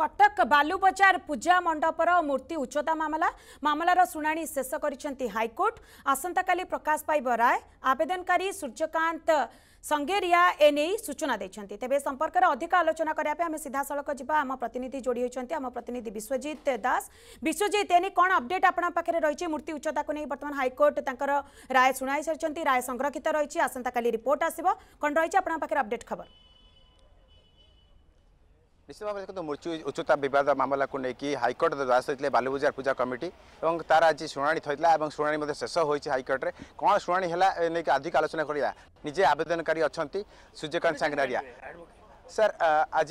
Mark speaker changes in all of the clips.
Speaker 1: कटक बालुबजार पूजा मंडपर मूर्ति उच्चता मामला मामलार शुणा शेष गरिन्छ हाइकोर्ट आसि प्रकाश पाइब राय आवेदनकारी सूर्यकांत संगेरिया एने सूचना संपर्क में अधिक आलोचना सिधासँग आम प्रतिनिधि जोड़ी आम प्रतिनिधि विश्वजित दास विश्वजित एने कौन अपडेट रही मूर्ति उच्चता को नहीं बर्तमान हाइकोर्ट शुणाइसिन्छ राय राय संरक्षित रहि रिपोर्ट आसिन्छ आखेर अपडेट खबर
Speaker 2: নিশ্চিত ভাবে দেখুন মৃত্যু উচ্চতা বিবাদ মামলা নিয়ে হাইকোর্ট দ্বারস্থ হয়েছে বালুবজার পূজা কমিটি এবং তার আজ শুনানি থাকলা এবং শুনানি মধ্যে শেষ হয়েছে হাইকোর্টে কম শুনানি হল নেই অধিক আলোচনা করা নিজে আবেদনকারী অনেক সূর্যকান্ত সাংনারিয়া স্যার আজ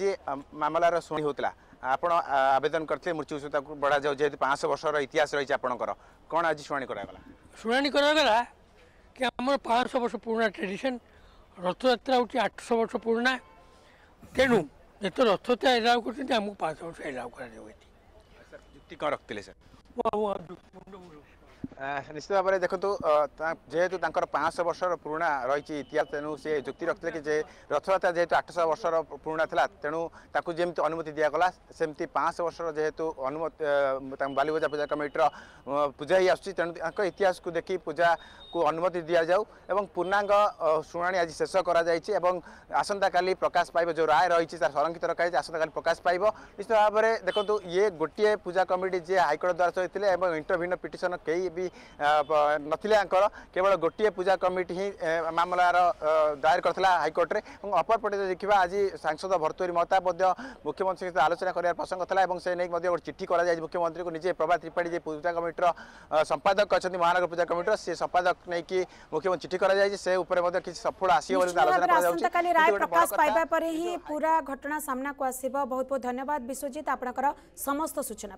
Speaker 2: মামলার শুনানি হয়েছিল ଆପଣ ଆବେଦନ କରିଥିଲେ ମୃତ୍ୟୁ ସୂତାକୁ ବଢ଼ାଯାଉ ଯେହେତୁ ପାଞ୍ଚଶହ ବର୍ଷର ଇତିହାସ ରହିଛି ଆପଣଙ୍କର କ'ଣ ଆଜି ଶୁଣାଣି শুনানি করা କରାଗଲା କି আমার পাঁচশো বর্ষ পুরোনা ট্রেডিশন রথযাত্রা হচ্ছে আটশো বর্ষ পুরোনা তেমন ଯେତେ ରଥଟା ଏଲାଉ କରୁଛନ୍ତି ଆମକୁ ପାଞ୍ଚ ବର୍ଷ ଏଲାଉ କରାଯାଉ ଏଠି ଯୁକ୍ତି କ'ଣ ରଖିଥିଲେ ସାର୍ ମୁଣ୍ଡ ନିଶ୍ଚିତ ଭାବରେ ଦେଖନ୍ତୁ ଯେହେତୁ ତାଙ୍କର ପାଞ୍ଚଶହ ବର୍ଷର ପୁରୁଣା ରହିଛି ଇତିହାସ ତେଣୁ ସେ ଯୁକ୍ତି ରଖିଥିଲେ କି ଯେ ରଥଯାତ୍ରା ଯେହେତୁ ଆଠଶହ ବର୍ଷର ପୁରୁଣା ଥିଲା ତେଣୁ ତାକୁ ଯେମିତି ଅନୁମତି ଦିଆଗଲା ସେମିତି ପାଞ୍ଚଶହ ବର୍ଷର ଯେହେତୁ ଅନୁମତି ବାଲିବଜା ପୂଜା କମିଟିର ପୂଜା ହେଇ ଆସୁଛି ତେଣୁ ତାଙ୍କ ଇତିହାସକୁ ଦେଖି ପୂଜାକୁ ଅନୁମତି ଦିଆଯାଉ ଏବଂ ପୂର୍ଣ୍ଣାଙ୍ଗ ଶୁଣାଣି ଆଜି ଶେଷ କରାଯାଇଛି ଏବଂ ଆସନ୍ତାକାଲି ପ୍ରକାଶ ପାଇବ ଯେଉଁ ରାୟ ରହିଛି ତାର ସଂରକ୍ଷିତ ରଖାଯାଇଛି ଆସନ୍ତାକାଲି ପ୍ରକାଶ ପାଇବ ନିଶ୍ଚିତ ଭାବରେ ଦେଖନ୍ତୁ ଇଏ ଗୋଟିଏ ପୂଜା କମିଟି ଯିଏ ହାଇକୋର୍ଟ ଦ୍ୱାରା ସହିଥିଲେ ଏବଂ ଇଣ୍ଟରଭିନ୍ୟ ପିଟିସନ କେହି नाकर केवल गोटे पूजा कमिटी ही मामलार दायर करता हाइकोर्टे अपरपटे देखा आज सांसद भर्तुरी महताब मुख्यमंत्री सहित आलोचना करार प्रसंग था से नहीं गोटे चिठी कर मुख्यमंत्री को निजे प्रभा त्रिपाठी जी पूजा कमिटर संपादक अच्छा महानगर पूजा कमिटर से संपादक नहीं मुख्यमंत्री चिठी कर सफल आसो
Speaker 1: पूरा घटना सामना को आसब बहुत बहुत धन्यवाद विश्वजीत आपण समस्त सूचना